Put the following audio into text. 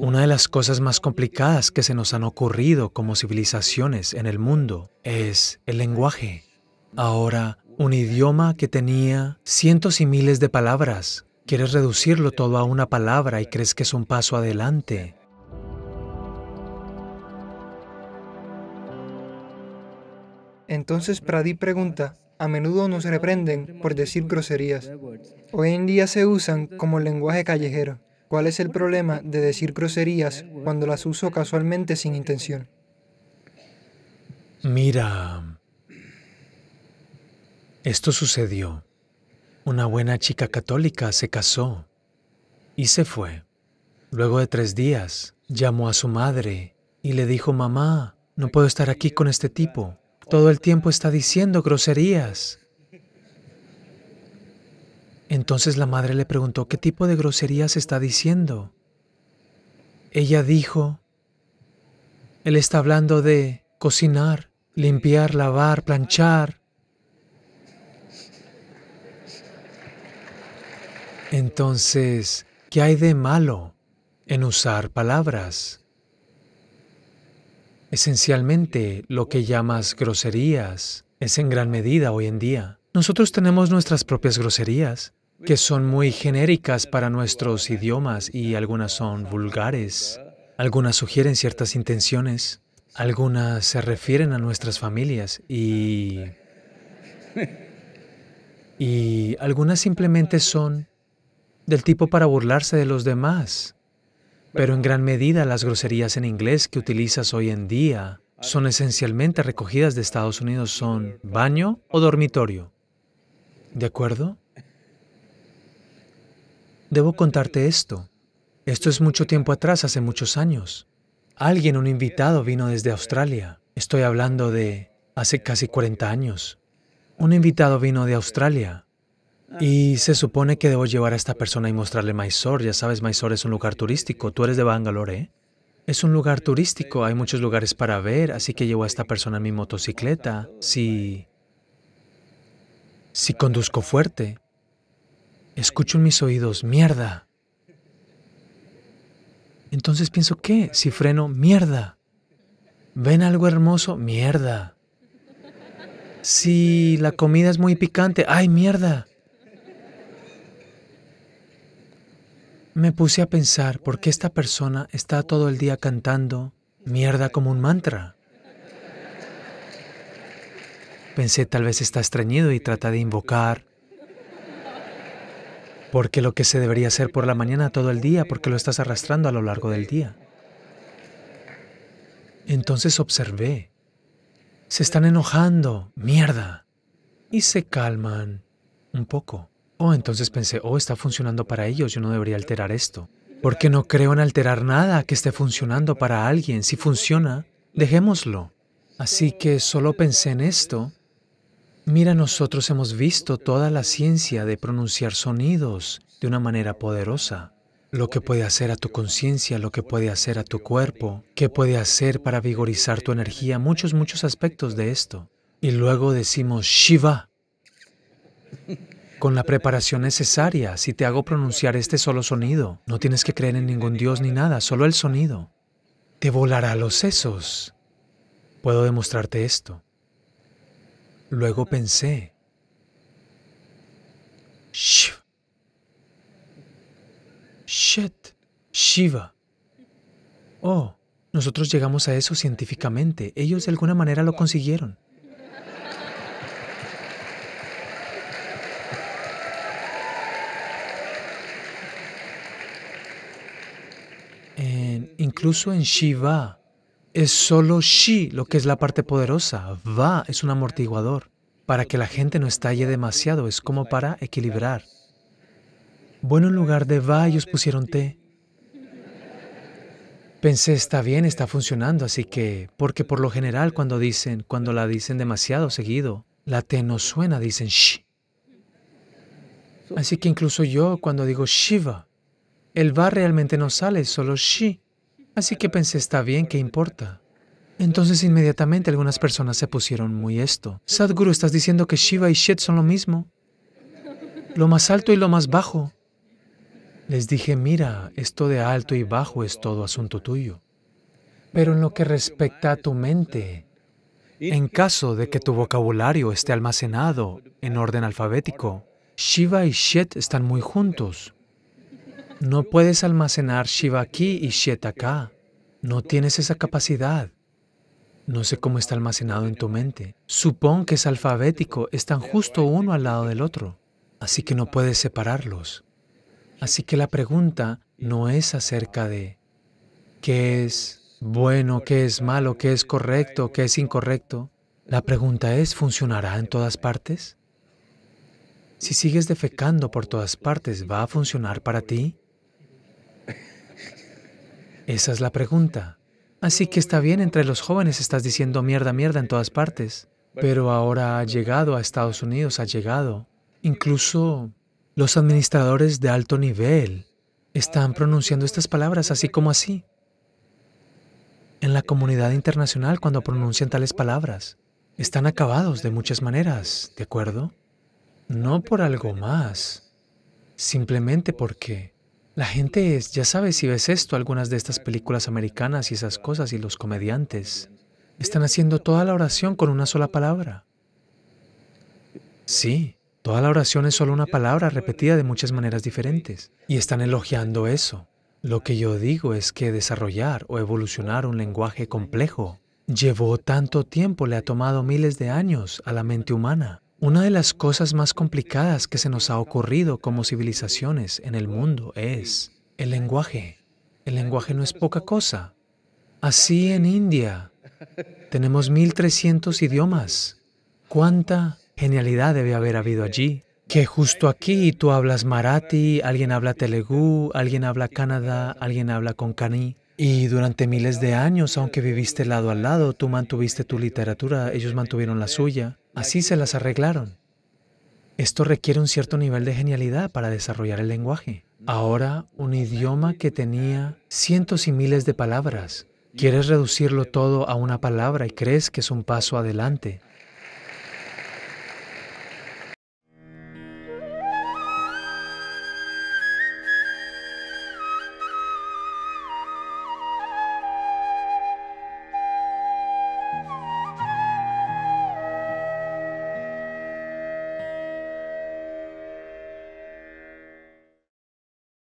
Una de las cosas más complicadas que se nos han ocurrido como civilizaciones en el mundo es el lenguaje. Ahora, un idioma que tenía cientos y miles de palabras, quieres reducirlo todo a una palabra y crees que es un paso adelante. Entonces Pradi pregunta, a menudo nos reprenden por decir groserías. Hoy en día se usan como lenguaje callejero. ¿Cuál es el problema de decir groserías cuando las uso casualmente sin intención? Mira, esto sucedió. Una buena chica católica se casó y se fue. Luego de tres días, llamó a su madre y le dijo, mamá, no puedo estar aquí con este tipo. Todo el tiempo está diciendo groserías. Entonces la madre le preguntó, ¿qué tipo de groserías está diciendo? Ella dijo, Él está hablando de cocinar, limpiar, lavar, planchar. Entonces, ¿qué hay de malo en usar palabras? Esencialmente, lo que llamas groserías es en gran medida hoy en día. Nosotros tenemos nuestras propias groserías que son muy genéricas para nuestros idiomas y algunas son vulgares, algunas sugieren ciertas intenciones, algunas se refieren a nuestras familias y... y algunas simplemente son del tipo para burlarse de los demás. Pero en gran medida las groserías en inglés que utilizas hoy en día son esencialmente recogidas de Estados Unidos, son baño o dormitorio. ¿De acuerdo? Debo contarte esto. Esto es mucho tiempo atrás, hace muchos años. Alguien, un invitado, vino desde Australia. Estoy hablando de hace casi 40 años. Un invitado vino de Australia y se supone que debo llevar a esta persona y mostrarle Mysore. Ya sabes, Mysore es un lugar turístico. Tú eres de Bangalore, ¿eh? Es un lugar turístico, hay muchos lugares para ver, así que llevo a esta persona en mi motocicleta. Si... Si conduzco fuerte, Escucho en mis oídos, mierda. Entonces pienso, ¿qué? Si freno, mierda. ¿Ven algo hermoso? Mierda. Si la comida es muy picante, ¡ay, mierda! Me puse a pensar por qué esta persona está todo el día cantando mierda como un mantra. Pensé, tal vez está extrañido y trata de invocar porque lo que se debería hacer por la mañana todo el día, porque lo estás arrastrando a lo largo del día. Entonces observé. Se están enojando, mierda. Y se calman un poco. Oh, entonces pensé, oh, está funcionando para ellos, yo no debería alterar esto. Porque no creo en alterar nada que esté funcionando para alguien. Si funciona, dejémoslo. Así que solo pensé en esto Mira, nosotros hemos visto toda la ciencia de pronunciar sonidos de una manera poderosa. Lo que puede hacer a tu conciencia, lo que puede hacer a tu cuerpo, qué puede hacer para vigorizar tu energía, muchos, muchos aspectos de esto. Y luego decimos Shiva. Con la preparación necesaria, si te hago pronunciar este solo sonido, no tienes que creer en ningún dios ni nada, solo el sonido. Te volará los sesos. Puedo demostrarte esto. Luego pensé, Shiva, Shiva. Oh, nosotros llegamos a eso científicamente. Ellos de alguna manera lo consiguieron. incluso en Shiva es solo Shi lo que es la parte poderosa. Va es un amortiguador. Para que la gente no estalle demasiado, es como para equilibrar. Bueno, en lugar de va, ellos pusieron T. Pensé, está bien, está funcionando, así que, porque por lo general cuando dicen, cuando la dicen demasiado seguido, la T no suena, dicen Shi. Así que incluso yo cuando digo Shiva, el va realmente no sale, solo Shi. Así que pensé, está bien, ¿qué importa? Entonces inmediatamente algunas personas se pusieron muy esto. Sadguru, ¿estás diciendo que Shiva y Shet son lo mismo? Lo más alto y lo más bajo. Les dije, mira, esto de alto y bajo es todo asunto tuyo. Pero en lo que respecta a tu mente, en caso de que tu vocabulario esté almacenado en orden alfabético, Shiva y Shet están muy juntos. No puedes almacenar Shiva aquí y Shitaka. No tienes esa capacidad. No sé cómo está almacenado en tu mente. Supón que es alfabético, están justo uno al lado del otro. Así que no puedes separarlos. Así que la pregunta no es acerca de qué es bueno, qué es malo, qué es correcto, qué es incorrecto. La pregunta es, ¿funcionará en todas partes? Si sigues defecando por todas partes, ¿va a funcionar para ti? Esa es la pregunta. Así que está bien, entre los jóvenes estás diciendo mierda, mierda en todas partes, pero ahora ha llegado a Estados Unidos, ha llegado. Incluso los administradores de alto nivel están pronunciando estas palabras así como así. En la comunidad internacional, cuando pronuncian tales palabras, están acabados de muchas maneras, ¿de acuerdo? No por algo más, simplemente porque la gente es, ya sabes si ves esto, algunas de estas películas americanas y esas cosas y los comediantes están haciendo toda la oración con una sola palabra. Sí, toda la oración es solo una palabra repetida de muchas maneras diferentes y están elogiando eso. Lo que yo digo es que desarrollar o evolucionar un lenguaje complejo llevó tanto tiempo, le ha tomado miles de años a la mente humana. Una de las cosas más complicadas que se nos ha ocurrido como civilizaciones en el mundo es el lenguaje. El lenguaje no es poca cosa. Así en India tenemos 1.300 idiomas. ¿Cuánta genialidad debe haber habido allí? Que justo aquí tú hablas marathi, alguien habla telugu, alguien habla canadá, alguien habla concani. Y durante miles de años, aunque viviste lado a lado, tú mantuviste tu literatura, ellos mantuvieron la suya. Así se las arreglaron. Esto requiere un cierto nivel de genialidad para desarrollar el lenguaje. Ahora, un idioma que tenía cientos y miles de palabras, quieres reducirlo todo a una palabra y crees que es un paso adelante.